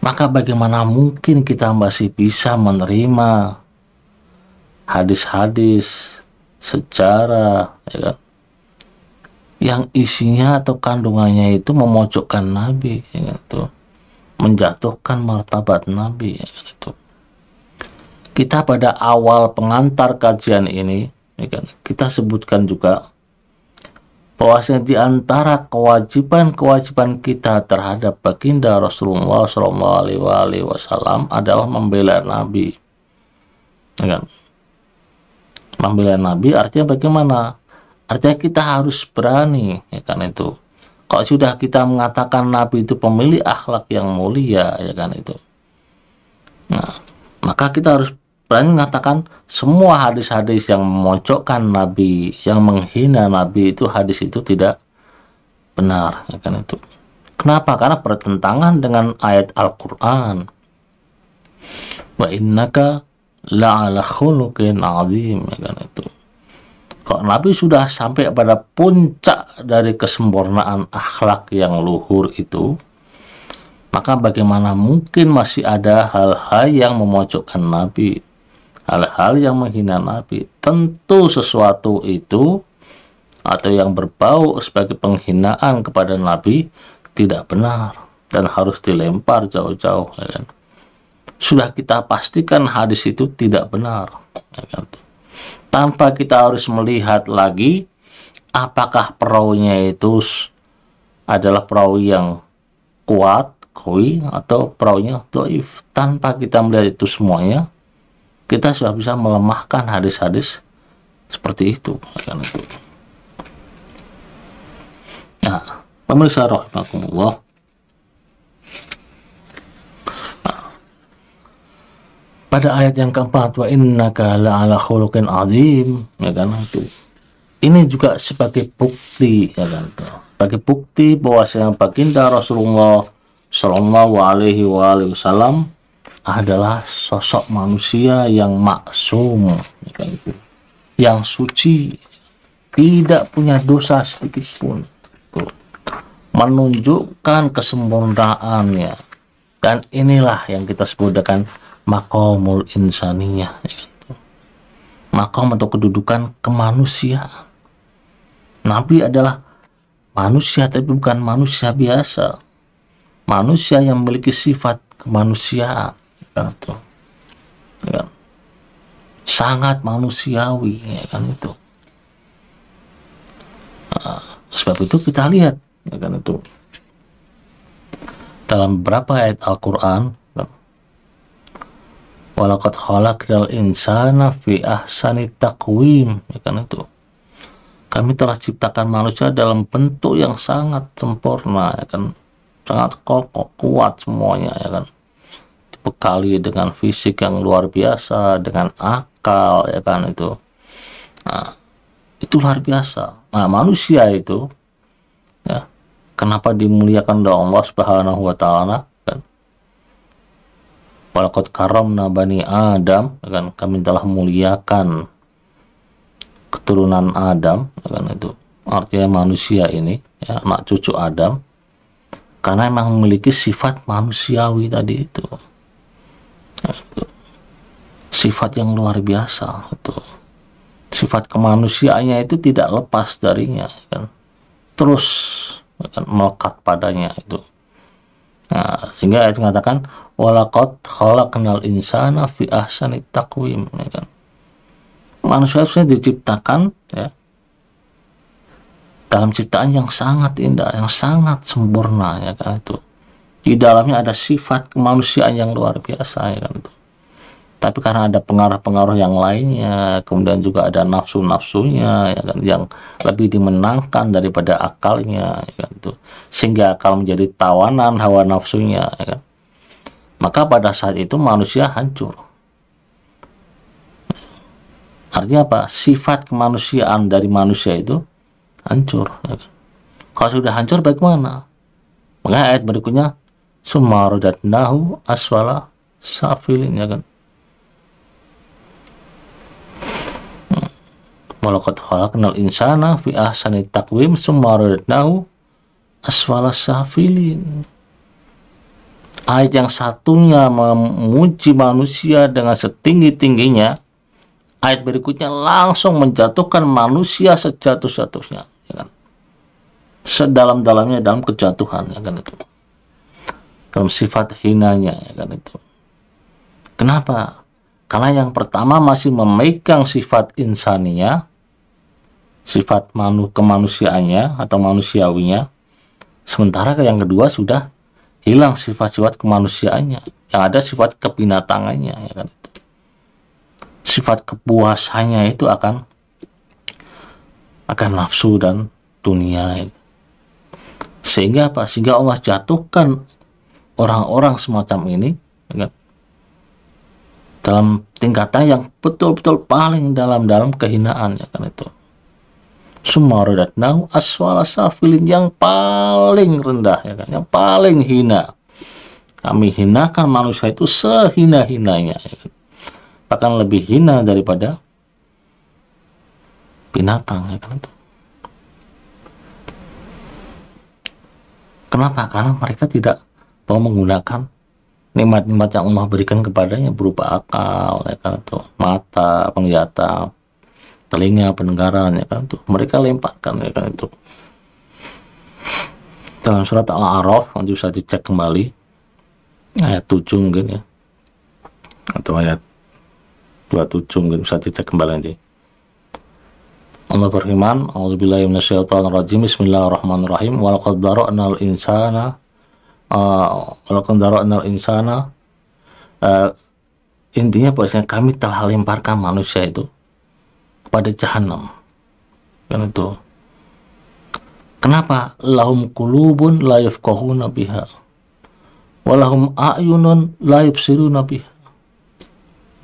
maka bagaimana mungkin kita masih bisa menerima hadis-hadis secara ya kan? yang isinya atau kandungannya itu memojokkan Nabi ya kan? itu menjatuhkan martabat Nabi ya kan? itu kita pada awal pengantar kajian ini ya kan? Kita sebutkan juga bahwasanya di antara kewajiban-kewajiban kita terhadap baginda Rasulullah Shallallahu Alaihi Wasallam adalah membela Nabi, ya kan? Membela Nabi artinya bagaimana? Artinya kita harus berani, ya kan itu. Kalau sudah kita mengatakan Nabi itu pemilih akhlak yang mulia, ya kan itu. Nah, maka kita harus Berani mengatakan semua hadis-hadis yang memojokkan Nabi, yang menghina Nabi itu hadis itu tidak benar, ya kan itu. Kenapa? Karena pertentangan dengan ayat Al-Quran. Wa innaka la'ala khuluqin azim, ya kan itu. Kalau Nabi sudah sampai pada puncak dari kesempurnaan akhlak yang luhur itu, maka bagaimana mungkin masih ada hal-hal yang memojokkan Nabi? hal-hal yang menghina Nabi. Tentu sesuatu itu atau yang berbau sebagai penghinaan kepada Nabi tidak benar dan harus dilempar jauh-jauh. Ya kan? Sudah kita pastikan hadis itu tidak benar. Ya kan? Tanpa kita harus melihat lagi apakah perawinya itu adalah perawi yang kuat, kui, atau perawinya doif. Tanpa kita melihat itu semuanya, kita sudah bisa melemahkan hadis-hadis seperti itu. Nah, pemirsa rahimakumullah. Pada ayat yang keempat wa innaka la'ala khuluqin azim, ya kan itu. Ini juga sebagai bukti ya kan. Sebagai bukti siapa baginda Rasulullah Shallallahu alaihi wasallam adalah sosok manusia yang maksum gitu. yang suci tidak punya dosa sedikit pun menunjukkan kesempurnaannya dan inilah yang kita sebutkan makomul insaninya. makom atau kedudukan kemanusiaan Nabi adalah manusia tapi bukan manusia biasa manusia yang memiliki sifat kemanusiaan kan itu Ya. sangat manusiawi ya kan itu nah, sebab itu kita lihat ya kan itu dalam berapa ayat Al-Quran ya. walakat khalaqnal insana fi ahsani takwim ya kan itu kami telah ciptakan manusia dalam bentuk yang sangat sempurna ya kan sangat kokoh kuat semuanya ya kan dibekali dengan fisik yang luar biasa dengan akal ya kan itu nah, itu luar biasa nah manusia itu ya kenapa dimuliakan oleh Allah Subhanahu wa taala kan Walakot karamna bani Adam ya kan kami telah muliakan keturunan Adam ya kan itu artinya manusia ini ya anak cucu Adam karena memang memiliki sifat manusiawi tadi itu sifat yang luar biasa itu sifat kemanusiaannya itu tidak lepas darinya kan terus kan, melekat padanya itu nah sehingga ayat mengatakan walakot kenal insana fi ahsani takwim ya kan manusia itu diciptakan ya dalam ciptaan yang sangat indah yang sangat sempurna ya kan itu di dalamnya ada sifat kemanusiaan yang luar biasa ya kan tapi karena ada pengaruh-pengaruh yang lainnya kemudian juga ada nafsu-nafsunya ya kan yang lebih dimenangkan daripada akalnya ya kan tuh sehingga akal menjadi tawanan hawa nafsunya ya kan maka pada saat itu manusia hancur artinya apa sifat kemanusiaan dari manusia itu hancur ya kan? kalau sudah hancur bagaimana maka ayat berikutnya Nahu aswala safilin ya kan hmm. Walakat khalaqnal insana fi ahsani takwim Nahu aswala safilin ayat yang satunya memuji manusia dengan setinggi-tingginya ayat berikutnya langsung menjatuhkan manusia sejatuh-jatuhnya ya kan? sedalam-dalamnya dalam kejatuhan ya kan itu dalam sifat hinanya ya kan itu kenapa karena yang pertama masih memegang sifat insaninya sifat manu kemanusiaannya atau manusiawinya sementara yang kedua sudah hilang sifat-sifat kemanusiaannya yang ada sifat kebinatangannya ya kan sifat kepuasannya itu akan akan nafsu dan dunia sehingga apa sehingga Allah jatuhkan orang-orang semacam ini ya. dalam tingkatan yang betul-betul paling dalam-dalam kehinaan ya kan itu sumaridatnau aswala safilin yang paling rendah ya kan yang paling hina kami hinakan manusia itu sehina-hinanya ya kan? bahkan lebih hina daripada binatang ya kan itu kenapa karena mereka tidak Allah menggunakan nikmat-nikmat yang Allah berikan kepadanya berupa akal ya kan tuh mata penglihatan telinga pendengaran ya kan tuh mereka lemparkan ya kan itu dalam surat Al-A'raf nanti bisa dicek kembali ayat tujuh, mungkin ya atau ayat 27 mungkin bisa dicek kembali nanti Allah berfirman A'udzubillahi rajim Bismillahirrahmanirrahim walaqad al insana Ah, walaupun nol insana uh, eh, intinya bahwasanya kami telah lemparkan manusia itu kepada jahanam kan itu kenapa lahum kulubun layuf kohu nabiha walahum ayunun layuf siru nabiha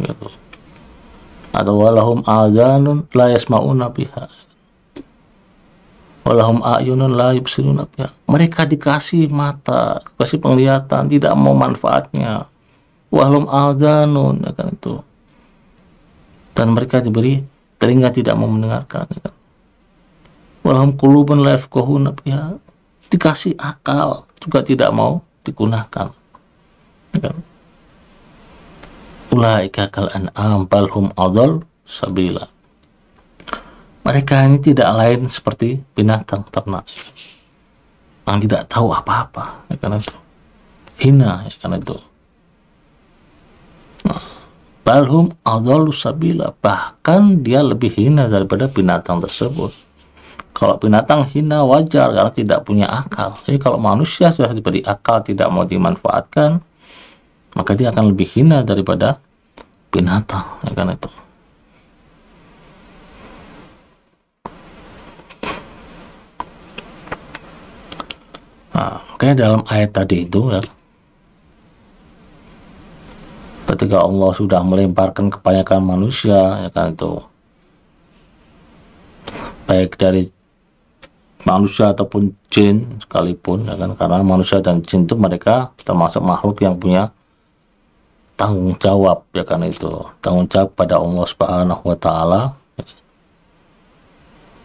gitu. atau walahum adanun layas yasmauna biha walahum ayunun la yubsiruna mereka dikasih mata kasih penglihatan tidak mau manfaatnya walahum aldanun ya kan itu dan mereka diberi telinga tidak mau mendengarkan ya kan walahum kulubun la yafqahuna ya dikasih akal juga tidak mau digunakan ya kan ulaika kal an'am balhum adal sabila mereka ini tidak lain seperti binatang ternak yang tidak tahu apa-apa ya, karena itu hina ya, karena itu nah, balhum adalu sabila bahkan dia lebih hina daripada binatang tersebut kalau binatang hina wajar karena tidak punya akal jadi kalau manusia sudah diberi akal tidak mau dimanfaatkan maka dia akan lebih hina daripada binatang ya, karena itu Nah, makanya dalam ayat tadi itu ya, ketika Allah sudah melemparkan kebanyakan manusia ya kan itu baik dari manusia ataupun jin sekalipun ya kan karena manusia dan jin itu mereka termasuk makhluk yang punya tanggung jawab ya kan itu tanggung jawab pada Allah Subhanahu wa taala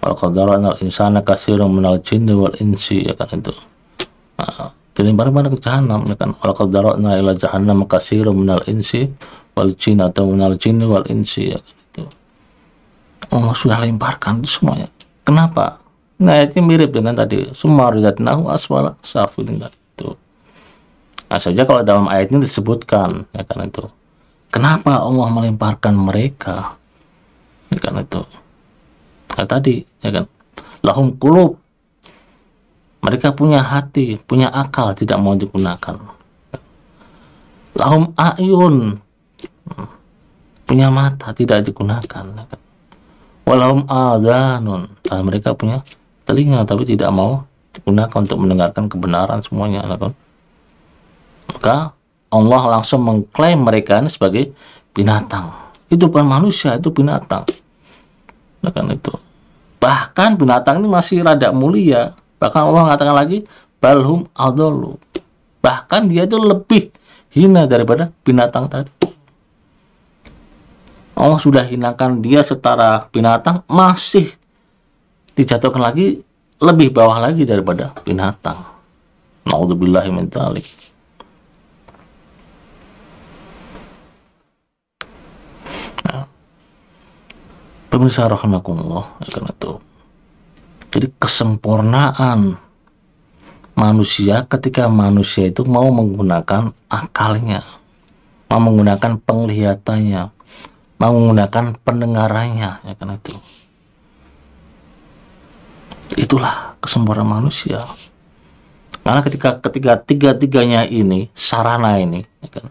Al-Qadara insana kasirun minal jin wal insi ya kan itu Tilimbara-bara ah, ke jahanam ya kan. Walaqad dara'na ila jahannam katsiran minal insi wal jin atau minal jin wal insi ya gitu. Allah sudah lemparkan itu semuanya. Kenapa? Nah, itu mirip dengan tadi sumarizatnahu aswala safilin tadi itu. Nah, saja kalau dalam ayat ini disebutkan ya kan itu. Kenapa Allah melemparkan mereka? Ya kan itu. Nah, tadi ya kan. Lahum kulub mereka punya hati, punya akal, tidak mau digunakan. Lahum ayun, punya mata, tidak digunakan. Walahum adanun, dan mereka punya telinga, tapi tidak mau digunakan untuk mendengarkan kebenaran semuanya. Ya kan? Maka Allah langsung mengklaim mereka sebagai binatang. Itu bukan manusia, itu binatang. Nah, kan Bahkan binatang ini masih rada mulia, Bahkan Allah mengatakan lagi, balhum adolu. Bahkan dia itu lebih hina daripada binatang tadi. Allah sudah hinakan dia setara binatang, masih dijatuhkan lagi lebih bawah lagi daripada binatang. Naudzubillahimintalik. Nah. Pemirsa rahimakumullah ya karena itu. Jadi kesempurnaan manusia ketika manusia itu mau menggunakan akalnya, mau menggunakan penglihatannya, mau menggunakan pendengarannya, ya kan itu. Itulah kesempurnaan manusia. Karena ketika ketiga tiga-tiganya ini sarana ini ya kan,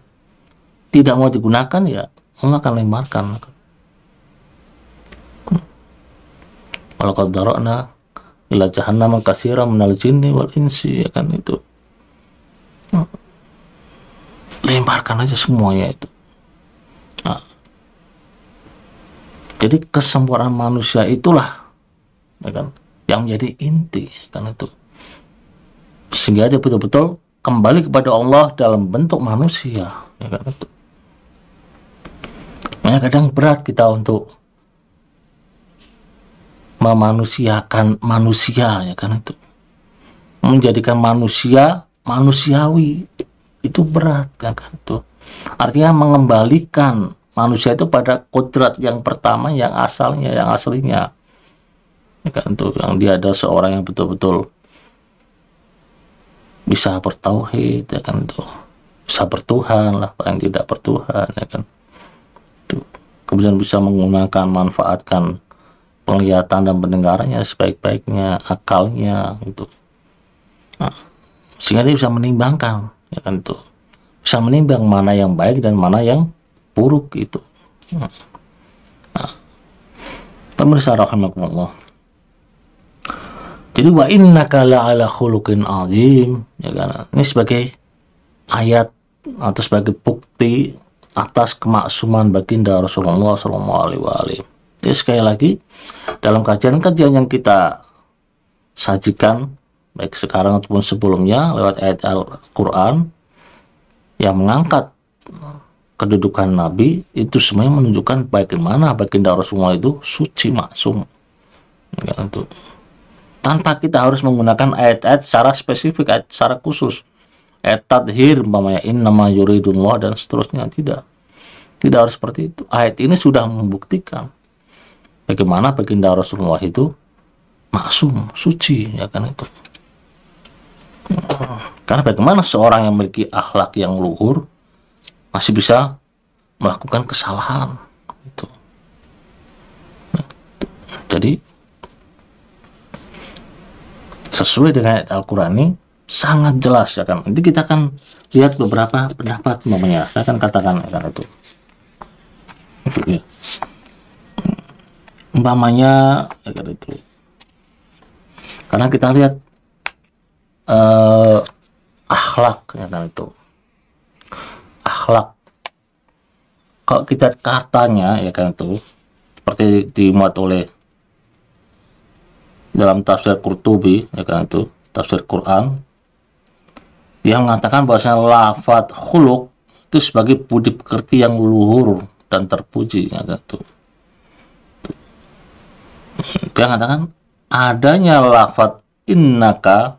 tidak mau digunakan ya Allah akan lemparkan. Kalau kau nah ila jahannam kasira minal jinni wal insi ya kan itu nah. lemparkan aja semuanya itu nah, jadi kesempurnaan manusia itulah ya kan yang menjadi inti ya kan itu sehingga dia betul-betul kembali kepada Allah dalam bentuk manusia ya kan itu Nah, kadang berat kita untuk memanusiakan manusia ya kan itu menjadikan manusia manusiawi itu berat ya kan itu artinya mengembalikan manusia itu pada kodrat yang pertama yang asalnya yang aslinya ya kan itu yang dia ada seorang yang betul-betul bisa bertauhid ya kan itu bisa bertuhan lah yang tidak bertuhan ya kan itu kemudian bisa menggunakan manfaatkan penglihatan dan pendengarannya sebaik-baiknya akalnya itu nah, sehingga dia bisa menimbangkan ya kan itu bisa menimbang mana yang baik dan mana yang buruk itu hmm. nah, pemirsa rahimakumullah jadi wa inna kala ala khuluqin azim ya kan ini sebagai ayat atau sebagai bukti atas kemaksuman baginda Rasulullah sallallahu alaihi wasallam Oke, sekali lagi, dalam kajian-kajian yang kita sajikan, baik sekarang ataupun sebelumnya, lewat ayat Al-Quran, yang mengangkat kedudukan Nabi, itu semuanya menunjukkan bagaimana baginda Rasulullah itu suci maksum. Ya, untuk tanpa kita harus menggunakan ayat-ayat secara spesifik, ayat secara khusus. Ayat tadhir, umpamanya, nama yuridullah, dan seterusnya. Tidak. Tidak harus seperti itu. Ayat ini sudah membuktikan bagaimana baginda Rasulullah itu maksum, suci, ya kan itu. Karena bagaimana seorang yang memiliki akhlak yang luhur masih bisa melakukan kesalahan itu. jadi sesuai dengan ayat Al-Qur'an ini sangat jelas ya kan. Nanti kita akan lihat beberapa pendapat namanya. Saya akan katakan ya kan Itu ya umpamanya agar ya itu karena kita lihat eh, akhlak ya kan itu akhlak kalau kita kartanya ya kan itu seperti dimuat oleh dalam tafsir Qurtubi ya kan itu tafsir Quran dia mengatakan bahwasanya lafat khuluk itu sebagai budi pekerti yang luhur dan terpuji ya kan itu dia katakan adanya lafat innaka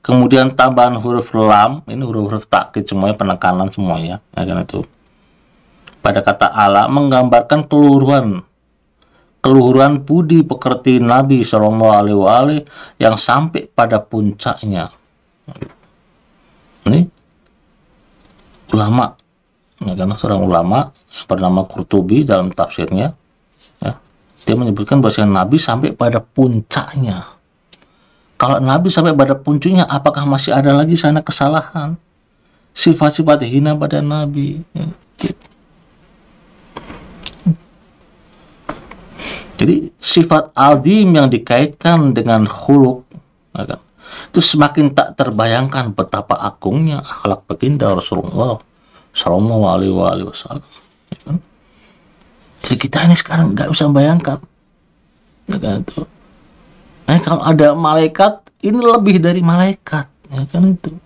kemudian tambahan huruf lam ini huruf-huruf takkid semuanya penekanan semuanya ya kan itu pada kata ala menggambarkan keluruhan keluhuran budi pekerti Nabi Shallallahu Alaihi Wasallam yang sampai pada puncaknya. Ini ulama, ya, karena seorang ulama bernama Kurtubi dalam tafsirnya dia menyebutkan bahwa Nabi sampai pada puncaknya. Kalau Nabi sampai pada puncaknya, apakah masih ada lagi sana kesalahan? Sifat-sifat hina pada Nabi. Ya, gitu. Jadi sifat aldim yang dikaitkan dengan huruf ya kan? itu semakin tak terbayangkan betapa agungnya akhlak baginda Rasulullah Shallallahu Alaihi Wasallam. Ya kan? Jadi kita ini sekarang nggak bisa bayangkan. Ya kan itu. Nah, eh, kalau ada malaikat, ini lebih dari malaikat, ya kan itu.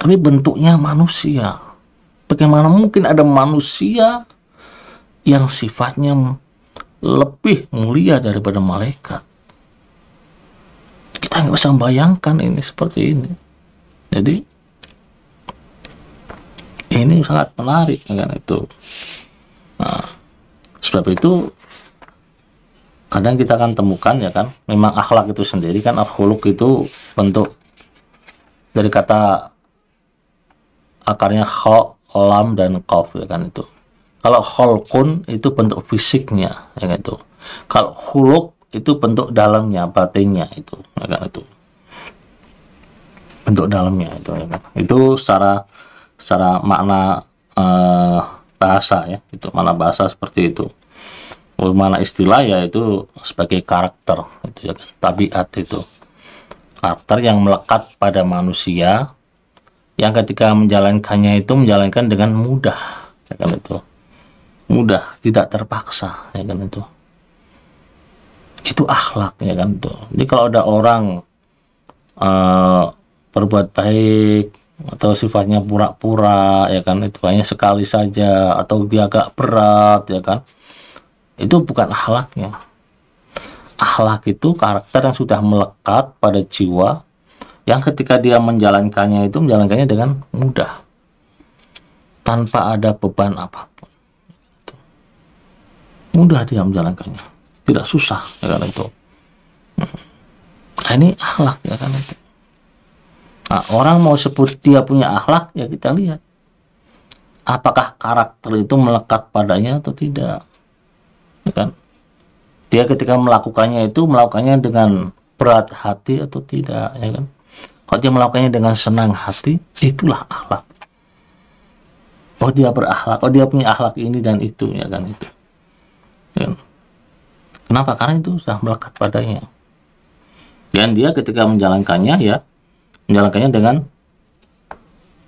Tapi bentuknya manusia. Bagaimana mungkin ada manusia yang sifatnya lebih mulia daripada malaikat? Kita nggak bisa bayangkan ini seperti ini. Jadi ini sangat menarik, ya kan itu. Nah, sebab itu kadang kita akan temukan ya kan memang akhlak itu sendiri kan akhluk itu bentuk dari kata akarnya khok lam dan kof ya kan itu kalau kholkun itu bentuk fisiknya ya kan itu kalau khuluk itu bentuk dalamnya batinnya itu ya kan itu bentuk dalamnya itu ya kan itu secara secara makna eh, bahasa ya itu makna bahasa seperti itu bagaimana istilah ya itu sebagai karakter itu ya, tabiat itu karakter yang melekat pada manusia yang ketika menjalankannya itu menjalankan dengan mudah ya kan itu mudah tidak terpaksa ya kan itu itu akhlak ya kan itu jadi kalau ada orang uh, berbuat baik atau sifatnya pura-pura ya kan itu hanya sekali saja atau dia agak berat ya kan itu bukan akhlaknya. Akhlak itu karakter yang sudah melekat pada jiwa yang ketika dia menjalankannya itu menjalankannya dengan mudah tanpa ada beban apapun. Mudah dia menjalankannya, tidak susah ya kan itu. Nah, ini akhlak ya kan itu. Nah, orang mau sebut dia punya akhlak ya kita lihat apakah karakter itu melekat padanya atau tidak ya kan dia ketika melakukannya itu melakukannya dengan berat hati atau tidak ya kan kalau dia melakukannya dengan senang hati itulah akhlak oh dia berakhlak oh dia punya akhlak ini dan itu ya kan itu ya. kenapa karena itu sudah melekat padanya dan dia ketika menjalankannya ya menjalankannya dengan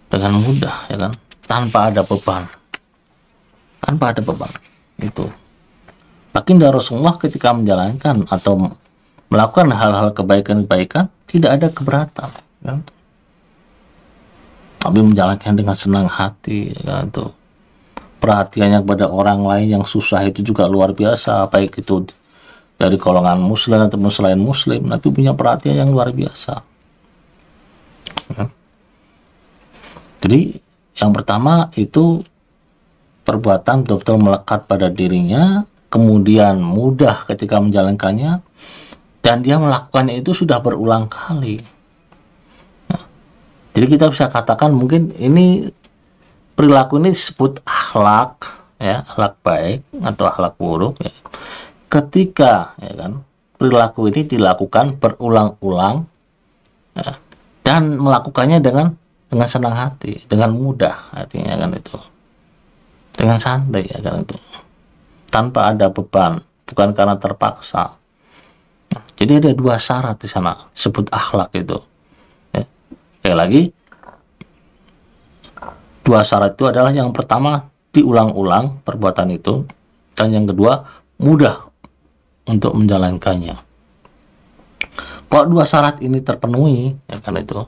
dengan mudah ya kan tanpa ada beban tanpa ada beban itu Baginda Rasulullah ketika menjalankan atau melakukan hal-hal kebaikan-kebaikan tidak ada keberatan. Kan? Tapi menjalankan dengan senang hati, kan ya, tuh perhatiannya kepada orang lain yang susah itu juga luar biasa, baik itu dari golongan muslim atau selain muslim, tapi punya perhatian yang luar biasa. Ya. Jadi yang pertama itu perbuatan betul-betul melekat pada dirinya, kemudian mudah ketika menjalankannya, dan dia melakukannya itu sudah berulang kali. Nah, jadi kita bisa katakan mungkin ini perilaku ini disebut akhlak, ya, akhlak baik atau akhlak buruk. Ya. Ketika ya kan, perilaku ini dilakukan berulang-ulang ya, dan melakukannya dengan dengan senang hati, dengan mudah, artinya kan itu, dengan santai ya kan itu tanpa ada beban, bukan karena terpaksa. Jadi ada dua syarat di sana, sebut akhlak itu. Ya. Sekali lagi, dua syarat itu adalah yang pertama diulang-ulang perbuatan itu, dan yang kedua mudah untuk menjalankannya. Kalau dua syarat ini terpenuhi, ya kan itu,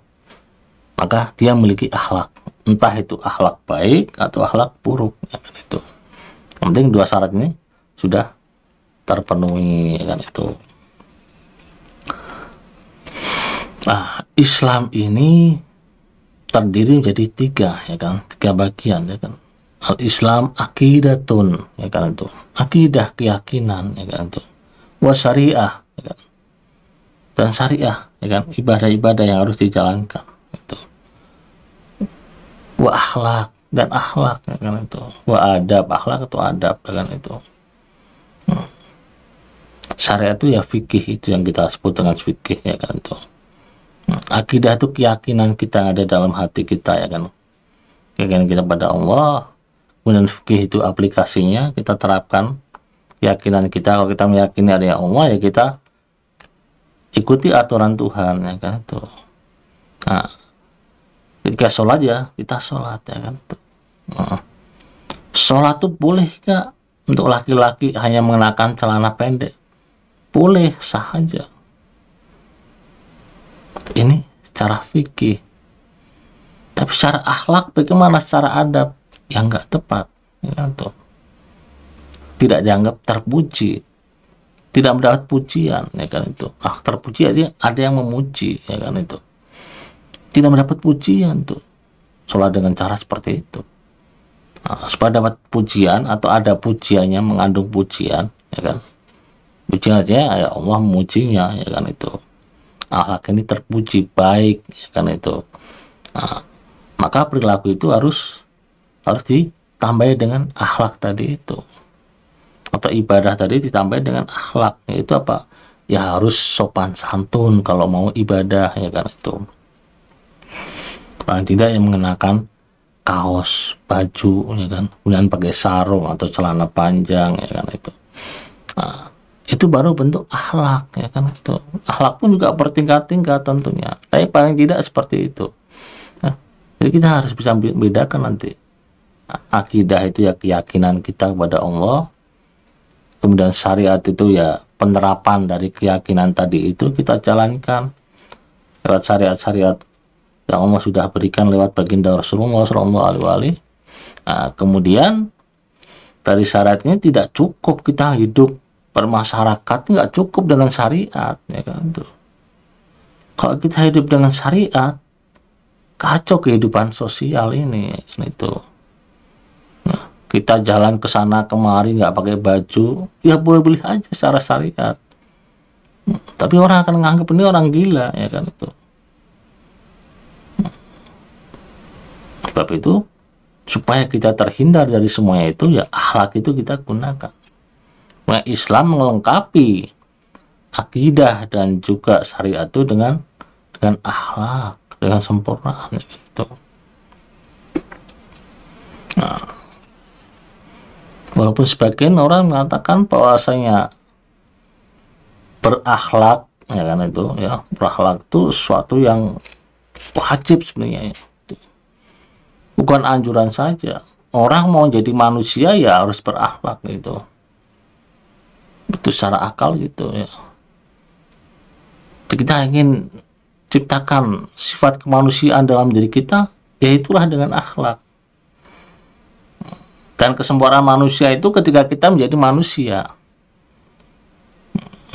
maka dia memiliki akhlak, entah itu akhlak baik atau akhlak buruk, ya kan itu penting dua syarat ini sudah terpenuhi kan itu nah Islam ini terdiri menjadi tiga ya kan tiga bagian ya kan al Islam akidatun ya kan itu akidah keyakinan ya kan itu wasariah ya kan? dan syariah ya kan ibadah-ibadah yang harus dijalankan itu wa akhlak dan akhlak ya kan itu wa adab akhlak atau adab ya kan itu hmm. syariat itu ya fikih itu yang kita sebut dengan fikih ya kan itu hmm. akidah itu keyakinan kita ada dalam hati kita ya kan keyakinan kita pada Allah kemudian fikih itu aplikasinya kita terapkan keyakinan kita kalau kita meyakini ada yang Allah ya kita ikuti aturan Tuhan ya kan itu nah ketika sholat ya kita sholat ya kan Ah. sholat tuh boleh gak untuk laki-laki hanya mengenakan celana pendek? Boleh, sah Ini cara fikih. Tapi secara akhlak bagaimana secara adab yang nggak tepat, ya tuh. Tidak dianggap terpuji, tidak mendapat pujian, ya kan itu. Ah, terpuji aja ada yang memuji, ya kan itu. Tidak mendapat pujian tuh. Sholat dengan cara seperti itu. Ah, supaya dapat pujian atau ada pujiannya mengandung pujian ya kan pujian aja ya Allah memujinya ya kan itu akhlak ini terpuji baik ya kan itu nah, maka perilaku itu harus harus ditambahi dengan akhlak tadi itu atau ibadah tadi ditambah dengan akhlak itu apa ya harus sopan santun kalau mau ibadah ya kan itu paling tidak yang mengenakan kaos baju ya kan kemudian pakai sarung atau celana panjang ya kan itu nah, itu baru bentuk akhlak ya kan itu akhlak pun juga bertingkat-tingkat tentunya tapi paling tidak seperti itu nah, jadi kita harus bisa bedakan nanti akidah itu ya keyakinan kita kepada Allah kemudian syariat itu ya penerapan dari keyakinan tadi itu kita jalankan lewat syariat-syariat yang Allah sudah berikan lewat baginda Rasulullah Shallallahu Alaihi nah, kemudian dari syaratnya tidak cukup kita hidup bermasyarakat nggak cukup dengan syariat ya kan tuh kalau kita hidup dengan syariat kacau kehidupan sosial ini kan, itu nah, kita jalan ke sana kemari nggak pakai baju ya boleh beli aja secara syariat tapi orang akan menganggap ini orang gila ya kan tuh. sebab itu supaya kita terhindar dari semuanya itu ya akhlak itu kita gunakan. Nah, Islam melengkapi akidah dan juga syariat itu dengan dengan akhlak, dengan sempurna itu. Nah, walaupun sebagian orang mengatakan bahwasanya berakhlak ya kan itu ya berakhlak itu suatu yang wajib sebenarnya ya bukan anjuran saja orang mau jadi manusia ya harus berakhlak gitu itu secara akal gitu ya kita ingin ciptakan sifat kemanusiaan dalam diri kita yaitulah dengan akhlak dan kesempurnaan manusia itu ketika kita menjadi manusia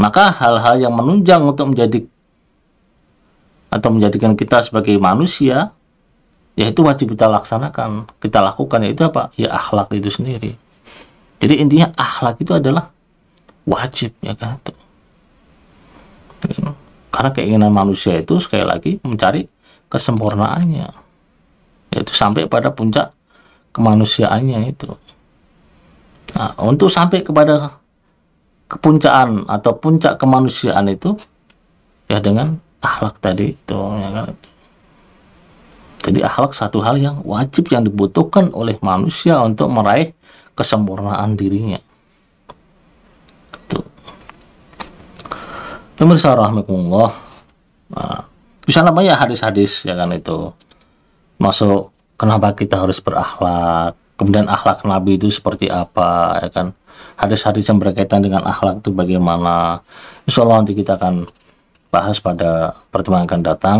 maka hal-hal yang menunjang untuk menjadi atau menjadikan kita sebagai manusia ya itu wajib kita laksanakan kita lakukan yaitu apa ya akhlak itu sendiri jadi intinya akhlak itu adalah wajib ya kan itu karena keinginan manusia itu sekali lagi mencari kesempurnaannya yaitu sampai pada puncak kemanusiaannya itu nah, untuk sampai kepada kepuncaan atau puncak kemanusiaan itu ya dengan akhlak tadi itu ya kan jadi akhlak satu hal yang wajib yang dibutuhkan oleh manusia untuk meraih kesempurnaan dirinya. Nabi Pemirsa rahmatullah. Nah, bisa namanya ya hadis-hadis ya kan itu. Masuk kenapa kita harus berakhlak, kemudian akhlak Nabi itu seperti apa ya kan. Hadis-hadis yang berkaitan dengan akhlak itu bagaimana. Insya Allah nanti kita akan bahas pada pertemuan akan datang.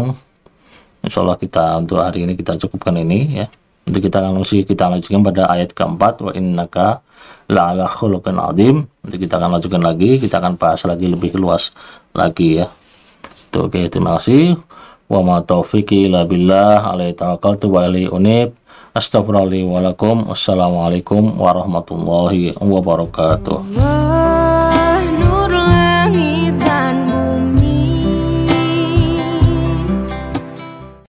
Insya Allah kita untuk hari ini kita cukupkan ini ya. Nanti kita langsung kita lanjutkan pada ayat keempat wa innaka la'ala khuluqin adim Nanti kita akan lanjutkan lagi, kita akan bahas lagi lebih luas lagi ya. Itu oke, okay, terima kasih. Wa ma taufiqi illa billah alaihi tawakkaltu wa alaihi unib. lakum assalamualaikum warahmatullahi wabarakatuh.